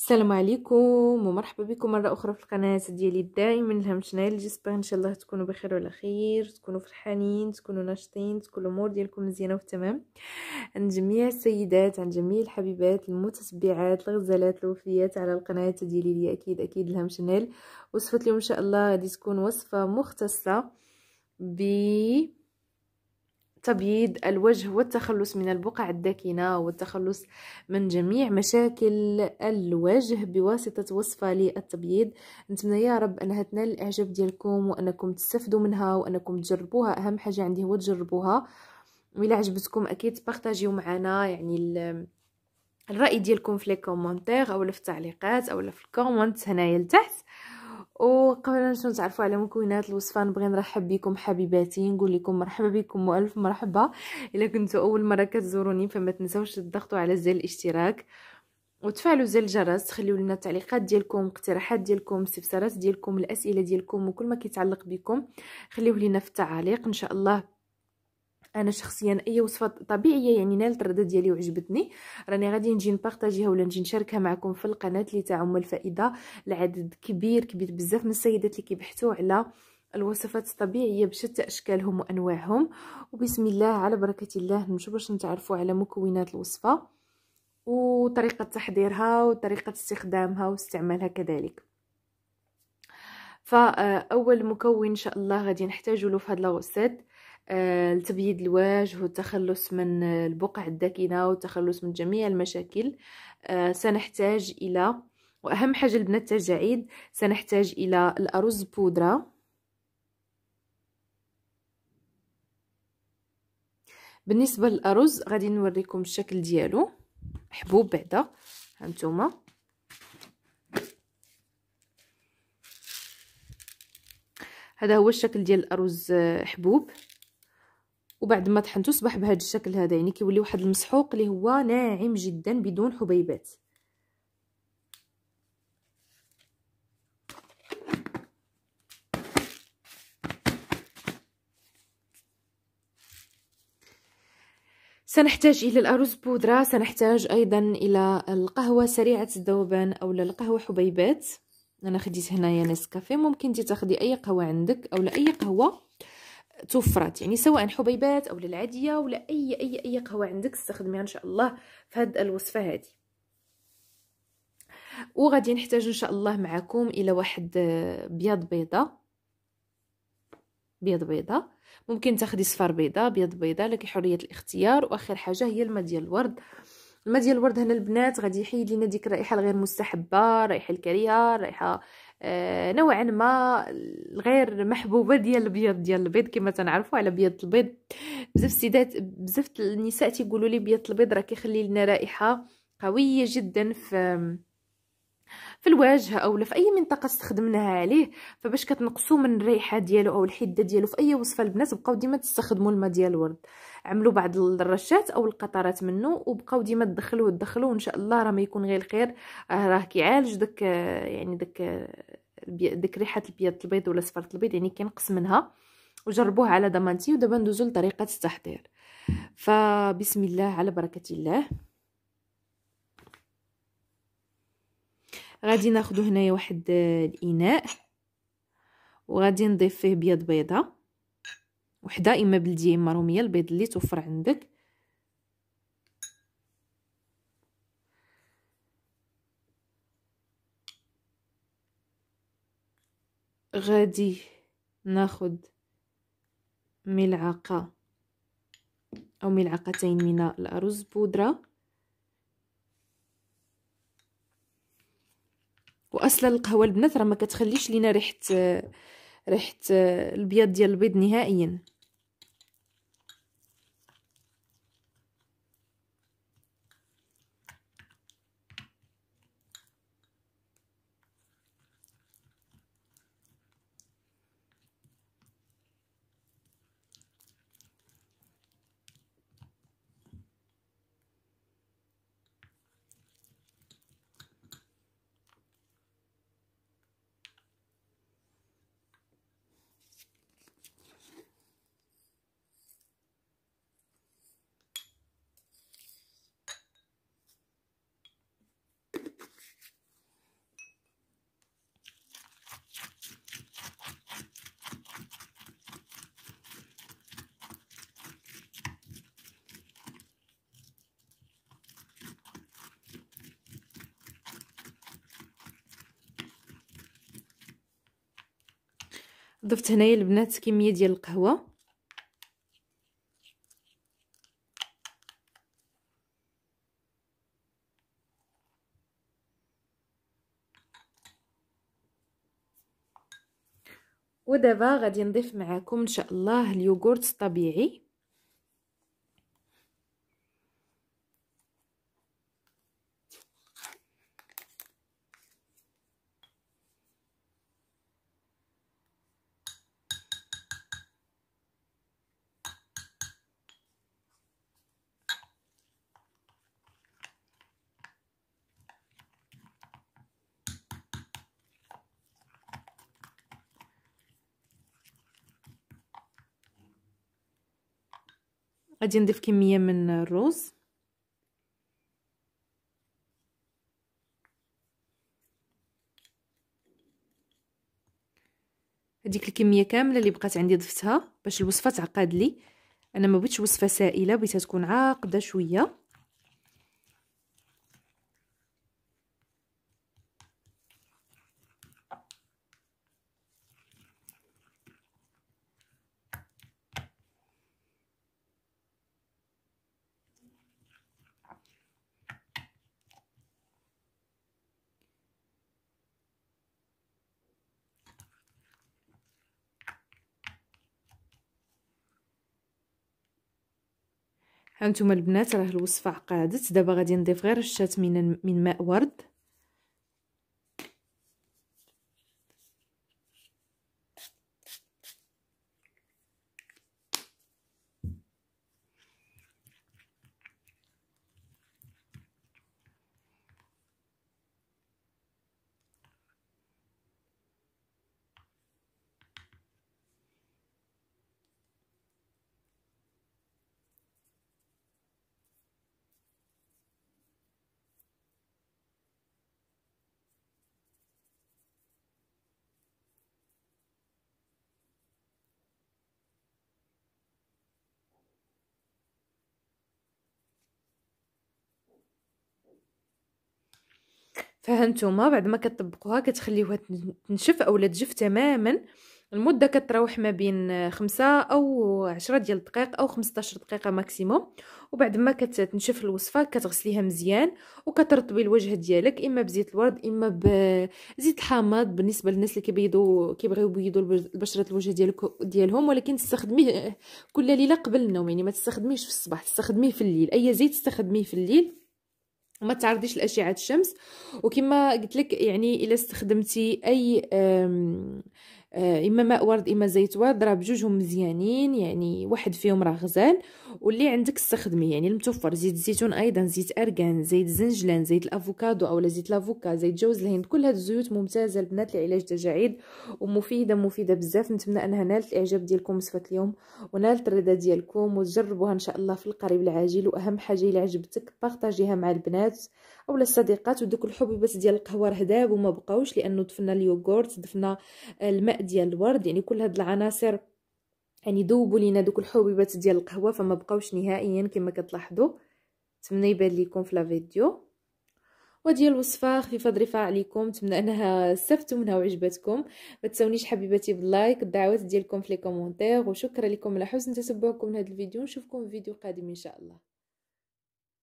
السلام عليكم ومرحبا بكم مره اخرى في القناه ديالي دائما الهام الهم شنايل جيسبر ان شاء الله تكونوا بخير وعلى خير تكونوا فرحانين تكونوا ناشطين تكون الامور ديالكم مزيانه وتمام عند جميع السيدات عند جميع الحبيبات المتتبعات الغزالات الوفيات على القناه ديالي لي اكيد اكيد الهم شنايل وصفه اليوم ان شاء الله غادي تكون وصفه مختصه ب تبييض الوجه والتخلص من البقع الداكنة والتخلص من جميع مشاكل الوجه بواسطة وصفة للتبييض نتمنى يا رب أنها تنال الإعجاب ديالكم وأنكم تستفدوا منها وأنكم تجربوها أهم حاجة عندي هو تجربوها وإلا عجبتكم أكيد بارطاجيو معنا يعني الرأي ديالكم في لي كومونتير أو في التعليقات أو في الكومنت هنايا لتحت وقبل ما تعرفوا على مكونات الوصفه نبغي نرحب بكم حبيباتي نقول لكم مرحبا بكم والف مرحبا الا كنتوا اول مره كتزوروني فما تنساوش تضغطوا على زر الاشتراك وتفعلوا زر الجرس تخليو لنا التعليقات ديالكم اقتراحات ديالكم استفسارات ديالكم الاسئله ديالكم وكل ما كيتعلق بكم خليوه لنا في التعاليق ان شاء الله انا شخصيا اي وصفه طبيعيه يعني نالت الرد ديالي وعجبتني راني غادي نجي نبارطاجيها ولا نجي نشاركها معكم في القناه اللي تعم الفائده لعدد كبير كبير بزاف من السيدات اللي كيبحثوا على الوصفات الطبيعيه بشتى اشكالهم وانواعهم وبسم الله على بركه الله نمشيو باش نتعرفوا على مكونات الوصفه وطريقه تحضيرها وطريقه استخدامها واستعمالها كذلك فاول مكون ان شاء الله غادي نحتاجو له في هاد لاغوسيت آه، لتبييض الوجه والتخلص من آه، البقع الداكنة والتخلص من جميع المشاكل آه، سنحتاج إلى وأهم حاجة البنات التجاعيد سنحتاج إلى الأرز بودرة بالنسبة للأرز غادي نوريكم الشكل ديالو حبوب بعدا هانتوما هذا هو الشكل ديال الأرز حبوب وبعد ما طحنتو صبح بهذا الشكل هذا يعني كيولي واحد المسحوق اللي هو ناعم جدا بدون حبيبات سنحتاج إلى الأرز بودرة سنحتاج أيضا إلى القهوة سريعة الذوبان أو القهوة حبيبات أنا خديت هنايا نسكافيه ممكن تاخدي أي قهوة عندك أو أي قهوة توفرات يعني سواء حبيبات او للعاديه ولا اي اي اي قهوه عندك استخدميها ان شاء الله في هاد الوصفه هذه وغادي نحتاج ان شاء الله معكم الى واحد آه، بيض بيضه بيض بيضه ممكن تاخدي صفار بيضه بيض بيضه لك حريه الاختيار واخر حاجه هي الماء ديال الورد الماء ديال الورد هنا البنات غادي يحيد لينا ديك الرائحه الغير مستحبه الرائحه الكريهه الرائحه آه، نوعا ما غير محبوبه ديال البيض ديال البيض كما تنعرفوا على بيض البيض بزاف السيدات بزاف النساء تيقولوا لي بيض البيض راه كيخلي لنا رائحه قويه جدا في في الواجهه اولا في اي منطقه استخدمناها عليه فباش كتنقصوا من الريحه ديالو او الحده ديالو في اي وصفه البنات بقاو ديما تستخدموا الماء ديال الورد عملوا بعض الرشات او القطرات منه وبقاو ديما تدخلوه تدخلوه ان شاء الله راه ما يكون غير الخير آه، راه كيعالج داك آه، يعني داك آه، ديك ريحه البيض البيض ولا صفرة البيض يعني كينقص منها وجربوه على ضمانتي ودابا ندوزو لطريقه التحضير فبسم الله على بركه الله غادي ناخذ هنايا واحد آه، الاناء وغادي نضيف فيه بيض بيضه وحده اما بلديه اما روميه البيض اللي توفر عندك غادي ناخد ملعقه او ملعقتين من الارز بودره واصلا القهوه البنات راه ما كتخليش لينا ريحه ريحه البيض ديال البيض نهائيا ضفت هنايا البنات كميه ديال القهوه ودابا غادي نضيف معكم ان شاء الله اليوغورت الطبيعي غادي نضيف كميه من الرز هذيك الكميه كامله اللي بقات عندي ضفتها باش الوصفه تعقد لي انا ما بغيتش وصفه سائله بغيتها تكون عاقده شويه هانتوما البنات راه الوصفه عقادت دابا غادي نضيف غير رشات من من ماء ورد فهانتوما بعد ما كتطبقوها كتخليوها تنشف اولا تجف تماما المده كتراوح ما بين خمسة او عشرة ديال الدقائق او 15 دقيقه ماكسيموم وبعد ما كتنشف الوصفه كتغسليها مزيان وكترطبي الوجه ديالك اما بزيت الورد اما بزيت الحامض بالنسبه للناس اللي كيبيضوا كيبغيو يبيضوا بشره الوجه ديالك ديالهم ولكن تستخدميه كل ليله قبل النوم يعني ما تستخدميش في الصباح تستخدميه في الليل اي زيت تستخدميه في الليل وما تعرضيش لاشعه الشمس وكما قلت لك يعني الا استخدمتي اي آه، اما ماء ورد اما زيت ورد راه بجوجهم مزيانين يعني واحد فيهم راه غزال واللي عندك استخدمي يعني المتوفر زيت الزيتون ايضا زيت ارغان زيت زنجلان زيت الافوكادو اولا زيت لافوكا زيت جوز الهند كل هاد الزيوت ممتازه البنات لعلاج التجاعيد ومفيده مفيده بزاف نتمنى انها نالت الاعجاب ديالكم وصفه اليوم ونالت الرضا ديالكم وتجربوها ان شاء الله في القريب العاجل واهم حاجه الا عجبتك بارطاجيها مع البنات اولا الصديقات ودوك الحبيبات ديال القهوه راه دابو ما بقاوش لانه دفنا اليوغورت دفنا الماء ديال الورد يعني كل هاد العناصر يعني ذوبوا لينا دوك الحبيبات ديال القهوه فما بقاوش نهائيا كما كتلاحظوا نتمنى يبان لكم في لا فيديو وديال الوصفه خفيفه ظريفه عليكم نتمنى انها استفدتوا منها وعجبتكم ما تنسونيش حبيباتي باللايك الدعوات ديالكم في لي كومونتير وشكرا لكم على حسن تتبعكم لهذا الفيديو نشوفكم في فيديو قادم ان شاء الله